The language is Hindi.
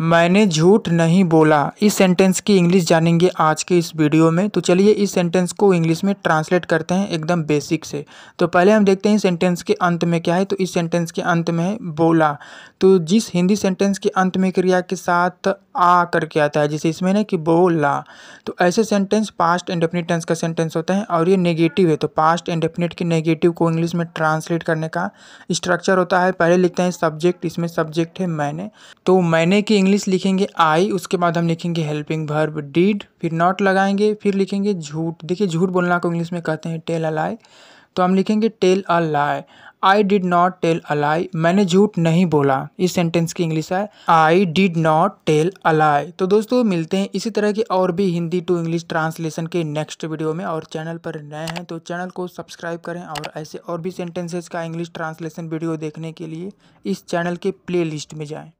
मैंने झूठ नहीं बोला इस सेंटेंस की इंग्लिश जानेंगे आज के इस वीडियो में तो चलिए इस सेंटेंस को इंग्लिश में ट्रांसलेट करते हैं एकदम बेसिक से तो पहले हम देखते हैं सेंटेंस के अंत में क्या है तो इस सेंटेंस के अंत में है बोला तो जिस हिंदी सेंटेंस के अंत में क्रिया के साथ आ करके आता है जैसे इसमें ना कि बोला तो ऐसे sentence past indefinite tense का सेंटेंस होता है और ये नेगेटिव है तो पास्ट एंड डेफिनेट के नेगेटिव को इंग्लिश में ट्रांसलेट करने का स्ट्रक्चर होता है पहले लिखते हैं सब्जेक्ट इसमें सब्जेक्ट है मैंने तो मैंने की इंग्लिश लिखेंगे आई उसके बाद हम लिखेंगे हेल्पिंग भर्ब डीड फिर नॉट लगाएंगे फिर लिखेंगे झूठ देखिए झूठ बोलना को इंग्लिश में कहते हैं टेल अ लाई तो हम लिखेंगे tell a lie I did not tell a lie मैंने झूठ नहीं बोला इस सेंटेंस की इंग्लिश है I did not tell a lie तो दोस्तों मिलते हैं इसी तरह के और भी हिंदी टू इंग्लिश ट्रांसलेशन के नेक्स्ट वीडियो में और चैनल पर नए हैं तो चैनल को सब्सक्राइब करें और ऐसे और भी सेंटेंसेज का इंग्लिश ट्रांसलेशन वीडियो देखने के लिए इस चैनल के प्ले लिस्ट में जाएँ